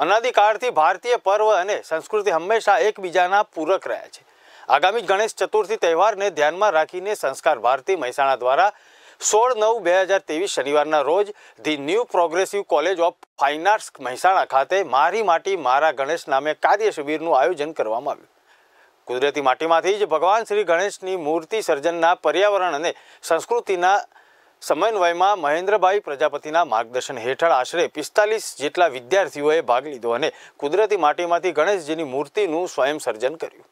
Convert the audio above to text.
અનાદિકાળથી ભારતીય પર્વ અને સંસ્કૃતિ હંમેશા એકબીજાના પૂરક રહ્યા છે આગામી ગણેશ ચતુર્થી તહેવારને ધ્યાનમાં રાખીને સંસ્કાર ભારતી મહેસાણા દ્વારા સોળ નવ બે હજાર ત્રેવીસ શનિવારના રોજ the new progressive college of fine arts Mehsana ખાતે મારી માટી મારા ગણેશ નામે કાર્ય શિબિરનું આયોજન કરવામાં આવ્યું કુદરતી માટીમાંથી જ ભગવાન શ્રી ગણેશની મૂર્તિ સર્જનના પર્યાવરણ અને સંસ્કૃતિના સમન્વયમાં મહેન્દ્રભાઈ પ્રજાપતિના માર્ગદર્શન હેઠળ આશરે પિસ્તાલીસ જેટલા વિદ્યાર્થીઓએ ભાગ લીધો અને કુદરતી માટીમાંથી ગણેશજીની મૂર્તિનું સ્વયં સર્જન કર્યું